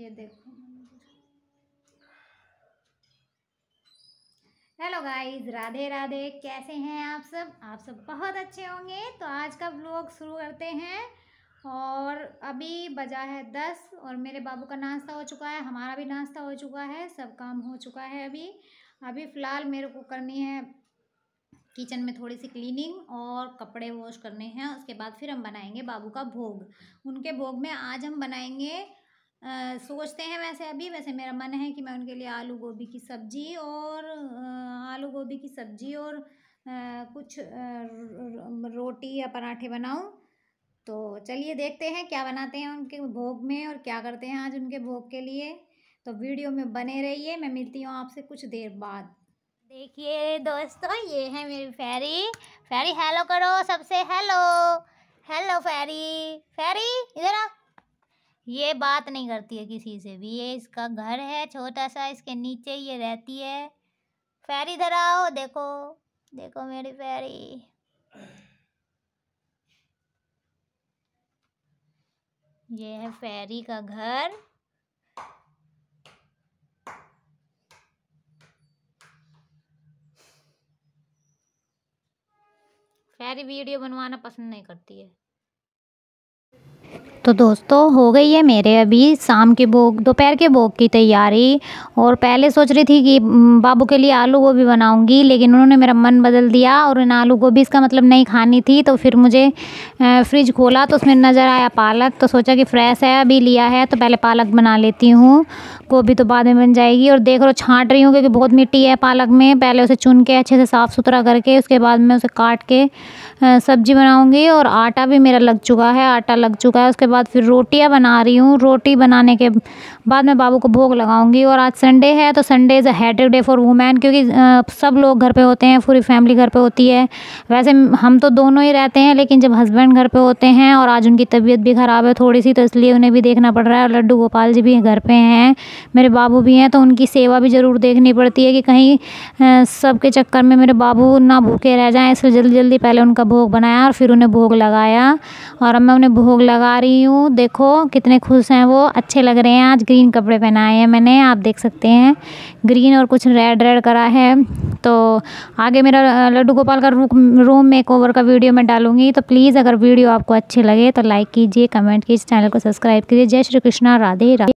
ये देखो hello guys Radhe Radhe कैसे हैं आप सब आप सब बहुत अच्छे होंगे तो आज का ब्लॉग शुरू करते हैं और अभी बजा है दस और मेरे बाबू का नाश्ता हो चुका है हमारा भी नाश्ता हो चुका है सब काम हो चुका है अभी अभी फ़िलहाल मेरे को करनी है किचन में थोड़ी सी क्लीनिंग और कपड़े वॉश करने हैं उसके बाद फिर हम बनाएंगे बाबू का भोग उनके भोग में आज हम बनाएंगे आ, सोचते हैं वैसे अभी वैसे मेरा मन है कि मैं उनके लिए आलू गोभी की सब्ज़ी और आलू गोभी की सब्ज़ी और आ, कुछ रोटी या पराठे बनाऊं तो चलिए देखते हैं क्या बनाते हैं उनके भोग में और क्या करते हैं आज उनके भोग के लिए तो वीडियो में बने रहिए मैं मिलती हूँ आपसे कुछ देर बाद देखिए दोस्तों ये है मेरी फैरी फैरी हेलो करो सबसे हेलो हेलो फैरी फैरी इधर आ ये बात नहीं करती है किसी से भी ये इसका घर है छोटा सा इसके नीचे ये रहती है फैरी इधर आओ देखो देखो मेरी पैरी ये है फैरी का घर फैरी वीडियो बनवाना पसंद नहीं करती है तो दोस्तों हो गई है मेरे अभी शाम के भोग दोपहर के भोग की तैयारी और पहले सोच रही थी कि बाबू के लिए आलू गोभी बनाऊंगी लेकिन उन्होंने मेरा मन बदल दिया और इन आलू गोभी इसका मतलब नहीं खानी थी तो फिर मुझे फ्रिज खोला तो उसमें नज़र आया पालक तो सोचा कि फ्रेश है अभी लिया है तो पहले पालक बना लेती हूँ गोभी तो बाद में बन जाएगी और देख लो छाँट रही हूँ क्योंकि बहुत मिट्टी है पालक में पहले उसे चुन के अच्छे से साफ़ सुथरा करके उसके बाद में उसे काट के सब्ज़ी बनाऊँगी और आटा भी मेरा लग चुका है आटा लग चुका है उसके बाद फिर रोटियाँ बना रही हूँ रोटी बनाने के बाद मैं बाबू को भोग लगाऊंगी और आज संडे है तो संडे इज़ अ हैट्रिक डे फॉर वुमेन क्योंकि सब लोग घर पे होते हैं पूरी फैमिली घर पे होती है वैसे हम तो दोनों ही रहते हैं लेकिन जब हस्बैंड घर पे होते हैं और आज उनकी तबीयत भी ख़राब है थोड़ी सी तो इसलिए उन्हें भी देखना पड़ रहा है और लड्डू गोपाल जी भी घर पर हैं मेरे बाबू भी हैं तो उनकी सेवा भी ज़रूर देखनी पड़ती है कि कहीं सबके चक्कर में मेरे बाबू ना भूखे रह जाएँ इसलिए जल्दी जल्दी पहले उनका भोग बनाया और फिर उन्हें भोग लगाया और अब मैं उन्हें भोग लगा रही रही हूँ देखो कितने खुश हैं वो अच्छे लग रहे हैं आज ग्रीन कपड़े पहनाए हैं मैंने आप देख सकते हैं ग्रीन और कुछ रेड रेड करा है तो आगे मेरा लड्डू गोपाल का रूम मेक ओवर का वीडियो मैं डालूंगी तो प्लीज़ अगर वीडियो आपको अच्छे लगे तो लाइक कीजिए कमेंट कीजिए चैनल को सब्सक्राइब कीजिए जय श्री कृष्णा राधे राधे